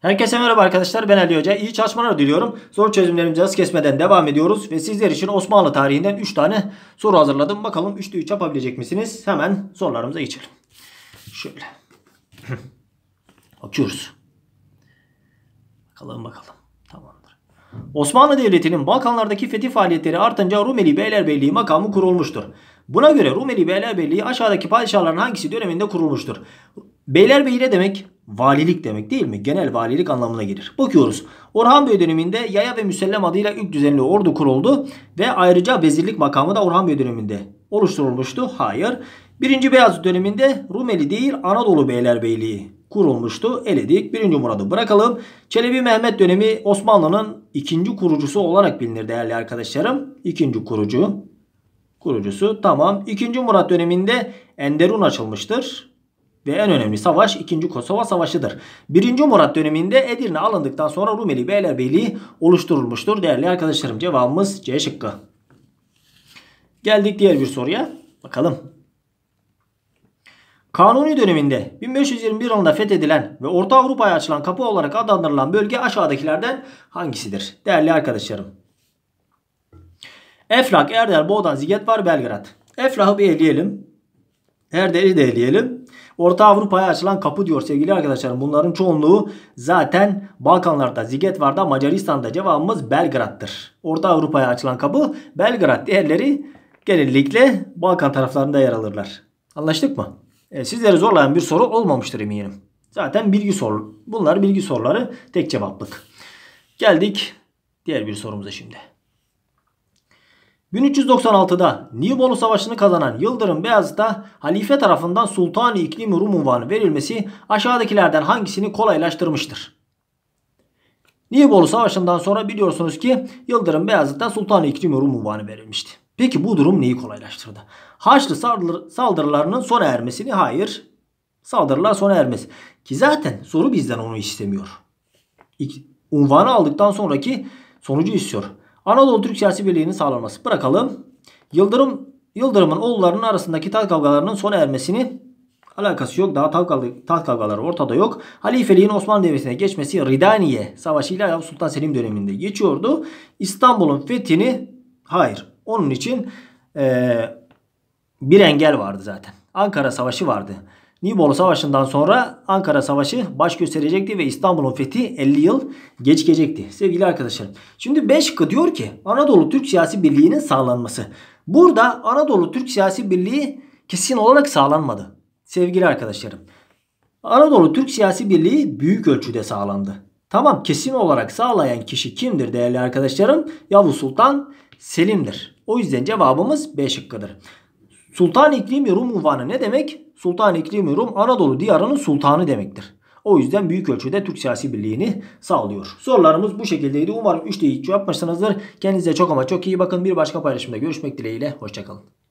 Herkese merhaba arkadaşlar ben Ali Hoca. İyi çalışmalar diliyorum. Soru çözümlerimizi az kesmeden devam ediyoruz. Ve sizler için Osmanlı tarihinden 3 tane soru hazırladım. Bakalım 3'te 3 yapabilecek misiniz? Hemen sorularımıza geçelim. Şöyle. açıyoruz Bakalım bakalım. Tamamdır. Osmanlı Devleti'nin Balkanlardaki fetih faaliyetleri artınca Rumeli Beylerbeyliği makamı kurulmuştur. Buna göre Rumeli Beylerbeyliği aşağıdaki padişahların hangisi döneminde kurulmuştur? Beylerbeyi ne demek? valilik demek değil mi? Genel valilik anlamına gelir. Bakıyoruz. Orhan Bey döneminde yaya ve müsellem adıyla ilk düzenli ordu kuruldu ve ayrıca vezirlik makamı da Orhan Bey döneminde oluşturulmuştu. Hayır. 1. Beyazıt döneminde Rumeli değil Anadolu Beylerbeyliği kurulmuştu. Eledik. 1. Murad'ı bırakalım. Çelebi Mehmet dönemi Osmanlı'nın ikinci kurucusu olarak bilinir değerli arkadaşlarım. İkinci kurucu. Kurucusu tamam. 2. Murat döneminde Enderun açılmıştır ve en önemli savaş 2. Kosova Savaşı'dır. 1. Murat döneminde Edirne alındıktan sonra Rumeli Beylerbeyliği oluşturulmuştur. Değerli arkadaşlarım cevabımız C şıkkı. Geldik diğer bir soruya. Bakalım. Kanuni döneminde 1521 yılında fethedilen ve Orta Avrupa'ya açılan kapı olarak adlandırılan bölge aşağıdakilerden hangisidir? Değerli arkadaşlarım. Eflak, Erdel, Boğdan, Ziget Belgrad. Eflak'ı bir eleyelim. Erder'i de eleyelim. Orta Avrupa'ya açılan kapı diyor sevgili arkadaşlarım. Bunların çoğunluğu zaten Balkanlarda, Zigetvar'da, Macaristan'da cevabımız Belgrad'dır. Orta Avrupa'ya açılan kapı Belgrad. Diğerleri genellikle Balkan taraflarında yer alırlar. Anlaştık mı? E, sizleri zorlayan bir soru olmamıştır eminim. Zaten bilgi sor. Bunlar bilgi soruları tek cevaplık. Geldik diğer bir sorumuza şimdi. 1396'da Nibolu Savaşı'nı kazanan Yıldırım Beyazıt'a halife tarafından Sultani İklimi Rum unvanı verilmesi aşağıdakilerden hangisini kolaylaştırmıştır? Nibolu Savaşı'ndan sonra biliyorsunuz ki Yıldırım Beyazıt'ta Sultani İklimi Rum unvanı verilmişti. Peki bu durum neyi kolaylaştırdı? Haçlı saldırılarının sona ermesini hayır. Saldırılar sona ermez. Ki zaten soru bizden onu istemiyor. Unvanı aldıktan sonraki sonucu istiyor. Anadolu Türk siyasi birliğinin sağlanması. Bırakalım. Yıldırım Yıldırım'ın oğullarının arasındaki tat kavgalarının sona ermesini alakası yok. Daha tat kavgaları ortada yok. Halifeliğin Osmanlı Devleti'ne geçmesi Ridaniye Savaşı ile Yavuz Sultan Selim döneminde geçiyordu. İstanbul'un fethini hayır. Onun için e, bir engel vardı zaten. Ankara Savaşı vardı. Nibolu Savaşı'ndan sonra Ankara Savaşı baş gösterecekti ve İstanbul'un fethi 50 yıl geçecekti Sevgili arkadaşlarım. Şimdi 5 diyor ki Anadolu Türk Siyasi Birliği'nin sağlanması. Burada Anadolu Türk Siyasi Birliği kesin olarak sağlanmadı. Sevgili arkadaşlarım. Anadolu Türk Siyasi Birliği büyük ölçüde sağlandı. Tamam kesin olarak sağlayan kişi kimdir değerli arkadaşlarım? Yavuz Sultan Selim'dir. O yüzden cevabımız B şıkkıdır. Sultan İklimi Rum Uvanı ne demek? Sultan İklim Rum Anadolu diyarının sultanı demektir. O yüzden büyük ölçüde Türk siyasi birliğini sağlıyor. Sorularımız bu şekildeydi. Umarım 3 deyikçi yapmışsınızdır. Kendinize çok ama çok iyi bakın. Bir başka paylaşımda görüşmek dileğiyle. Hoşçakalın.